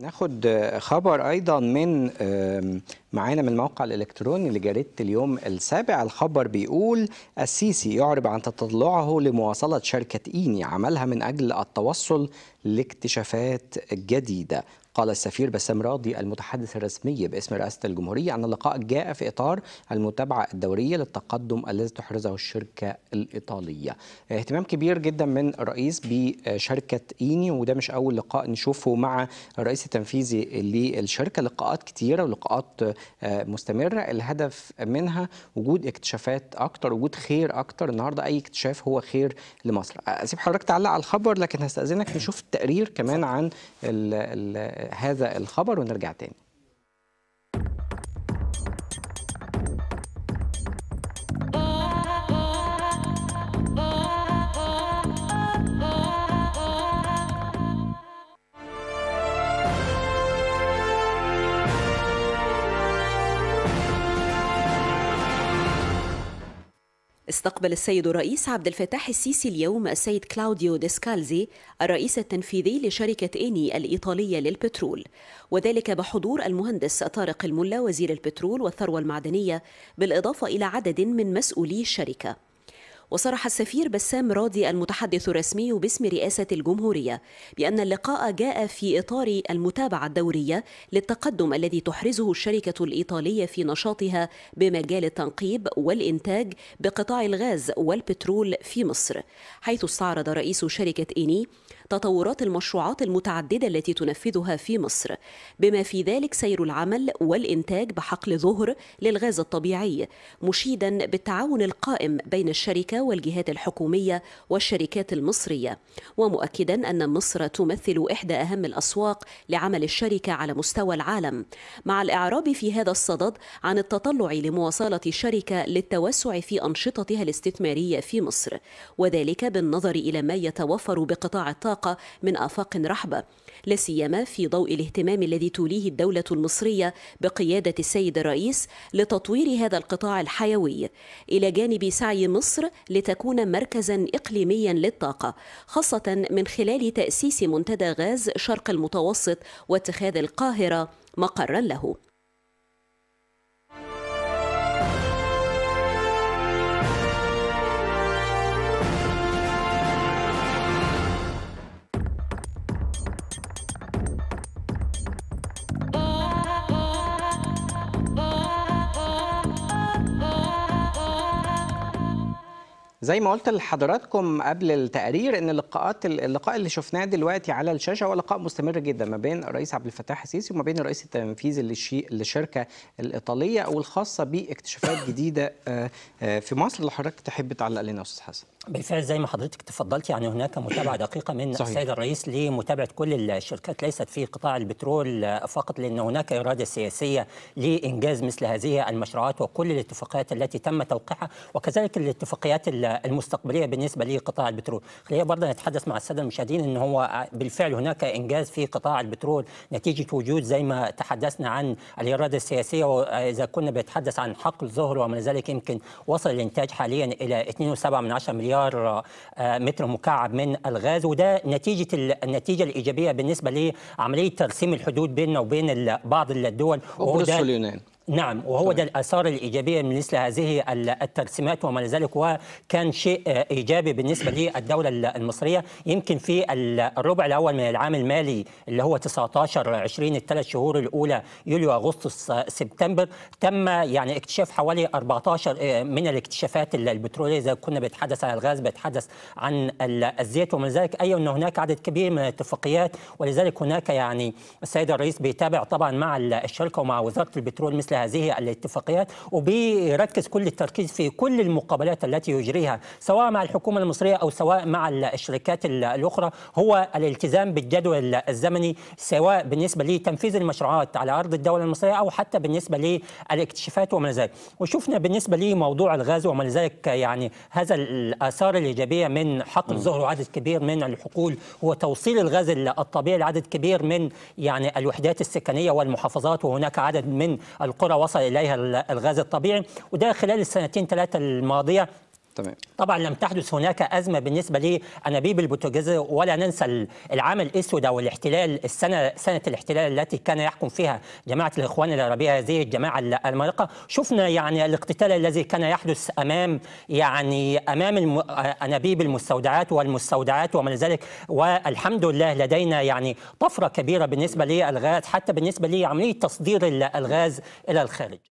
ناخد خبر ايضا من معانا من الموقع الالكتروني لجريده اليوم السابع الخبر بيقول السيسي يعرب عن تطلعه لمواصله شركه ايني عملها من اجل التوصل لاكتشافات جديده قال السفير بسام راضي المتحدث الرسمي باسم رئاسة الجمهورية أن اللقاء جاء في إطار المتابعة الدورية للتقدم الذي تحرزه الشركة الإيطالية اهتمام كبير جدا من الرئيس بشركة إيني وده مش أول لقاء نشوفه مع الرئيس التنفيذي للشركة لقاءات كتيرة ولقاءات آه، مستمرة الهدف منها وجود اكتشافات أكتر وجود خير أكتر النهاردة أي اكتشاف هو خير لمصر أسيب آه، حضرتك تعلق على الخبر لكن هستأذنك نشوف التقرير كمان عن ال ال هذا الخبر ونرجع تاني استقبل السيد الرئيس عبد الفتاح السيسي اليوم السيد كلاوديو ديسكالزي الرئيس التنفيذي لشركة إيني الإيطالية للبترول وذلك بحضور المهندس طارق الملا وزير البترول والثروة المعدنية بالإضافة إلى عدد من مسؤولي الشركة وصرح السفير بسام راضي المتحدث الرسمي باسم رئاسة الجمهورية بأن اللقاء جاء في إطار المتابعة الدورية للتقدم الذي تحرزه الشركة الإيطالية في نشاطها بمجال التنقيب والإنتاج بقطاع الغاز والبترول في مصر حيث استعرض رئيس شركة إيني تطورات المشروعات المتعددة التي تنفذها في مصر بما في ذلك سير العمل والإنتاج بحقل ظهر للغاز الطبيعي مشيدا بالتعاون القائم بين الشركة والجهات الحكومية والشركات المصرية ومؤكدا أن مصر تمثل إحدى أهم الأسواق لعمل الشركة على مستوى العالم مع الإعراب في هذا الصدد عن التطلع لمواصلة الشركة للتوسع في أنشطتها الاستثمارية في مصر وذلك بالنظر إلى ما يتوفر بقطاع الطاقة من آفاق رحبة لا سيما في ضوء الاهتمام الذي توليه الدولة المصرية بقيادة السيد الرئيس لتطوير هذا القطاع الحيوي إلى جانب سعي مصر لتكون مركزا إقليميا للطاقة خاصة من خلال تأسيس منتدى غاز شرق المتوسط واتخاذ القاهرة مقرا له زي ما قلت لحضراتكم قبل التقرير ان اللقاءات اللقاء اللي شفناه دلوقتي على الشاشه هو لقاء مستمر جدا ما بين الرئيس عبد الفتاح السيسي وما بين الرئيس التنفيذي للشركه الايطاليه والخاصه باكتشافات جديده آه، آه، في مصر اللي حضرتك تحب تعلق لنا استاذ حسن بالفعل زي ما حضرتك تفضلت يعني هناك متابعه دقيقه من صحيح. السيد الرئيس لمتابعه كل الشركات ليست في قطاع البترول فقط لان هناك اراده سياسيه لانجاز مثل هذه المشروعات وكل الاتفاقيات التي تم توقيعها وكذلك الاتفاقيات المستقبليه بالنسبه لقطاع البترول خلينا برضه نتحدث مع الساده المشاهدين ان هو بالفعل هناك انجاز في قطاع البترول نتيجه وجود زي ما تحدثنا عن الاراده السياسيه واذا كنا بنتحدث عن حقل ظهر وما ذلك يمكن وصل الانتاج حاليا الى 2.7 مليار مليار آه، متر مكعب من الغاز وده نتيجه النتيجه الايجابيه بالنسبه لعمليه ترسيم الحدود بيننا وبين بعض الدول وبروس اليونان نعم وهو ده الاثار الايجابيه من مثل هذه الترسيمات وما هو وكان شيء ايجابي بالنسبه للدوله المصريه يمكن في الربع الاول من العام المالي اللي هو 19 20 الثلاث شهور الاولى يوليو اغسطس سبتمبر تم يعني اكتشاف حوالي 14 آه، من الاكتشافات البتروليه زي كنا بنتحدث عن الغاز بنتحدث عن الزيت ومن ذلك اي ان هناك عدد كبير من الاتفاقيات ولذلك هناك يعني السيد الرئيس بيتابع طبعا مع الشركه ومع وزاره البترول مثل هذه الاتفاقيات وبيركز كل التركيز في كل المقابلات التي يجريها سواء مع الحكومة المصرية أو سواء مع الشركات الأخرى هو الالتزام بالجدول الزمني سواء بالنسبة لتنفيذ المشروعات على أرض الدولة المصرية أو حتى بالنسبة للاكتشافات وما ذلك وشفنا بالنسبة لموضوع الغاز وما ذلك يعني هذا الآثار الإيجابية من حقل الزهر وعدد كبير من الحقول وتوصيل الغاز الطبيعي لعدد كبير من يعني الوحدات السكنية والمحافظات وهناك عدد من القرى الكره وصل إليها الغاز الطبيعي وده خلال السنتين ثلاثة الماضية تمام طبعا لم تحدث هناك ازمه بالنسبه لانابيب البوتجاز ولا ننسى العام الاسود او الاحتلال السنه سنه الاحتلال التي كان يحكم فيها جماعه الاخوان العربيه هذه الجماعه المارقه شفنا يعني الاقتتال الذي كان يحدث امام يعني امام انابيب المستودعات والمستودعات وما ذلك والحمد لله لدينا يعني طفره كبيره بالنسبه للغاز حتى بالنسبه لعمليه يعني تصدير الغاز الى الخارج